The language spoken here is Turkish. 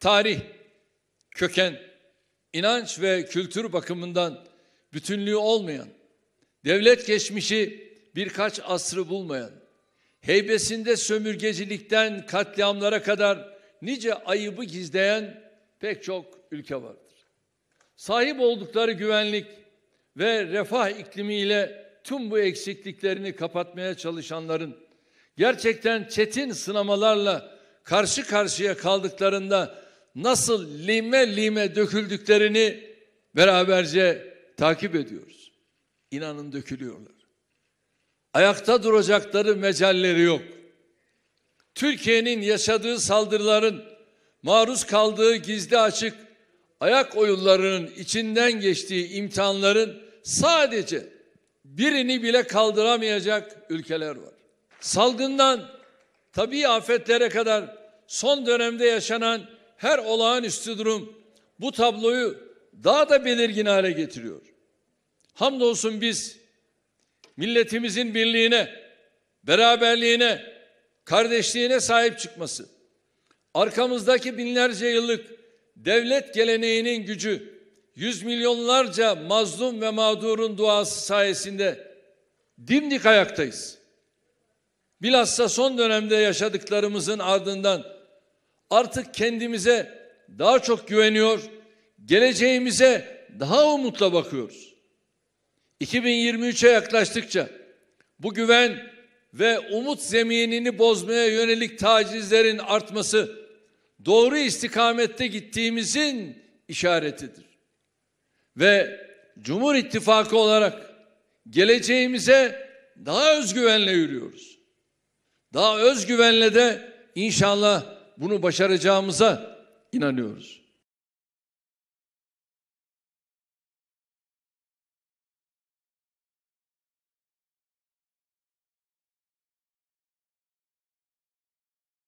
Tarih, köken, inanç ve kültür bakımından bütünlüğü olmayan, devlet geçmişi birkaç asrı bulmayan, heybesinde sömürgecilikten katliamlara kadar nice ayıbı gizleyen pek çok ülke vardır. Sahip oldukları güvenlik ve refah iklimiyle tüm bu eksikliklerini kapatmaya çalışanların gerçekten çetin sınamalarla karşı karşıya kaldıklarında nasıl lime lime döküldüklerini beraberce takip ediyoruz. İnanın dökülüyorlar. Ayakta duracakları mecelleri yok. Türkiye'nin yaşadığı saldırıların maruz kaldığı gizli açık ayak oyunlarının içinden geçtiği imtihanların sadece birini bile kaldıramayacak ülkeler var. Salgından tabii afetlere kadar son dönemde yaşanan her olağanüstü durum bu tabloyu daha da belirgin hale getiriyor. Hamdolsun biz milletimizin birliğine, beraberliğine, kardeşliğine sahip çıkması, arkamızdaki binlerce yıllık devlet geleneğinin gücü, yüz milyonlarca mazlum ve mağdurun duası sayesinde dimdik ayaktayız. Bilhassa son dönemde yaşadıklarımızın ardından artık kendimize daha çok güveniyor, geleceğimize daha umutla bakıyoruz. 2023'e yaklaştıkça bu güven ve umut zeminini bozmaya yönelik tacizlerin artması doğru istikamette gittiğimizin işaretidir. Ve Cumhur İttifakı olarak geleceğimize daha özgüvenle yürüyoruz. Daha özgüvenle de inşallah bunu başaracağımıza inanıyoruz.